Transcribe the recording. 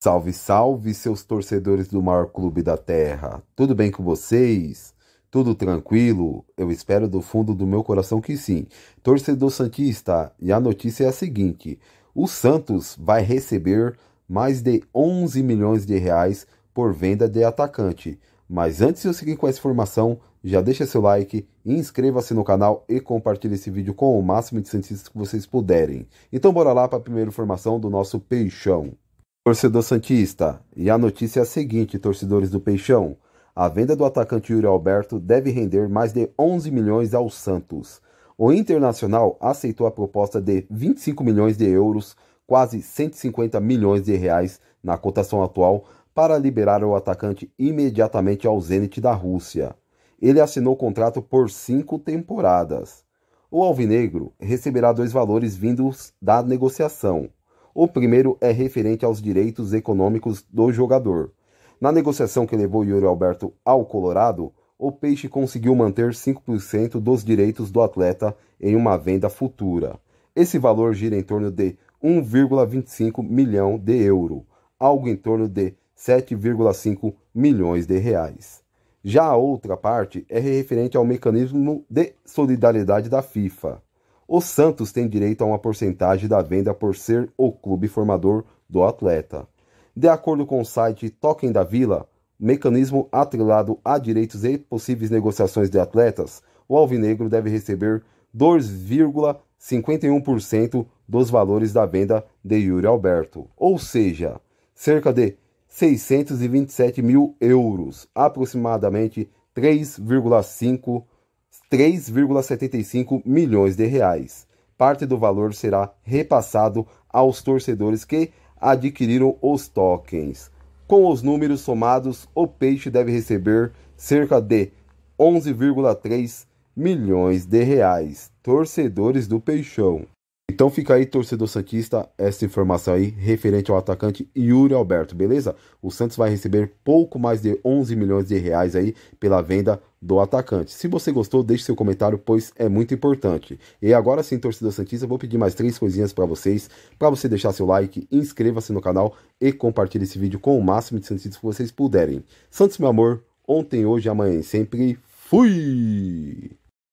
Salve, salve, seus torcedores do maior clube da terra! Tudo bem com vocês? Tudo tranquilo? Eu espero do fundo do meu coração que sim. Torcedor Santista, e a notícia é a seguinte: o Santos vai receber mais de 11 milhões de reais por venda de atacante. Mas antes de eu seguir com essa informação, já deixa seu like, inscreva-se no canal e compartilhe esse vídeo com o máximo de santistas que vocês puderem. Então bora lá para a primeira informação do nosso peixão. Torcedor Santista, e a notícia é a seguinte, torcedores do Peixão. A venda do atacante Yuri Alberto deve render mais de 11 milhões ao Santos. O Internacional aceitou a proposta de 25 milhões de euros, quase 150 milhões de reais na cotação atual, para liberar o atacante imediatamente ao Zenit da Rússia. Ele assinou o contrato por cinco temporadas. O Alvinegro receberá dois valores vindos da negociação o primeiro é referente aos direitos econômicos do jogador. Na negociação que levou Yuri Alberto ao Colorado, o Peixe conseguiu manter 5% dos direitos do atleta em uma venda futura. Esse valor gira em torno de 1,25 milhão de euro, algo em torno de 7,5 milhões de reais. Já a outra parte é referente ao mecanismo de solidariedade da FIFA o Santos tem direito a uma porcentagem da venda por ser o clube formador do atleta. De acordo com o site Token da Vila, mecanismo atrelado a direitos e possíveis negociações de atletas, o Alvinegro deve receber 2,51% dos valores da venda de Yuri Alberto, ou seja, cerca de 627 mil euros, aproximadamente 3,5 3,75 milhões de reais. Parte do valor será repassado aos torcedores que adquiriram os tokens. Com os números somados, o Peixe deve receber cerca de 11,3 milhões de reais. Torcedores do Peixão. Então fica aí, torcedor Santista, essa informação aí referente ao atacante Yuri Alberto, beleza? O Santos vai receber pouco mais de 11 milhões de reais aí pela venda do atacante. Se você gostou, deixe seu comentário, pois é muito importante. E agora sim, torcedor Santista, vou pedir mais três coisinhas para vocês. Para você deixar seu like, inscreva-se no canal e compartilhe esse vídeo com o máximo de Santistas que vocês puderem. Santos, meu amor, ontem, hoje, amanhã sempre. Fui!